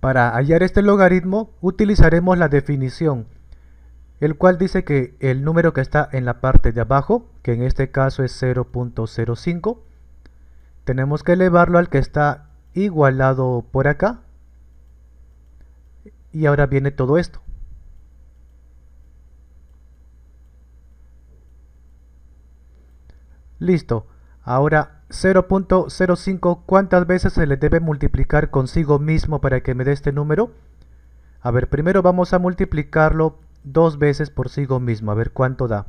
Para hallar este logaritmo utilizaremos la definición, el cual dice que el número que está en la parte de abajo, que en este caso es 0.05, tenemos que elevarlo al que está igualado por acá, y ahora viene todo esto. Listo, ahora 0.05, ¿cuántas veces se le debe multiplicar consigo mismo para que me dé este número? A ver, primero vamos a multiplicarlo dos veces por sí mismo, a ver cuánto da.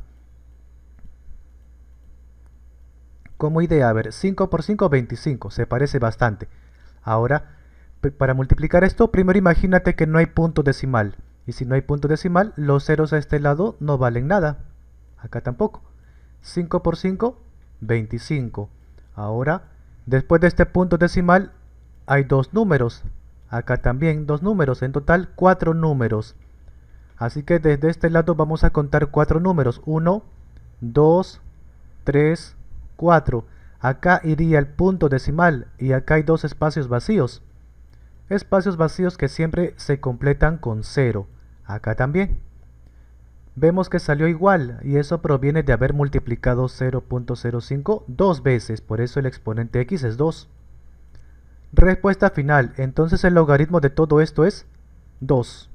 Como idea, a ver, 5 por 5, 25, se parece bastante. Ahora, para multiplicar esto, primero imagínate que no hay punto decimal. Y si no hay punto decimal, los ceros a este lado no valen nada. Acá tampoco. 5 por 5, 25. Ahora, después de este punto decimal, hay dos números. Acá también dos números, en total cuatro números. Así que desde este lado vamos a contar cuatro números. 1, 2, 3, 4. Acá iría el punto decimal y acá hay dos espacios vacíos. Espacios vacíos que siempre se completan con 0. Acá también vemos que salió igual y eso proviene de haber multiplicado 0.05 dos veces, por eso el exponente x es 2. Respuesta final, entonces el logaritmo de todo esto es 2.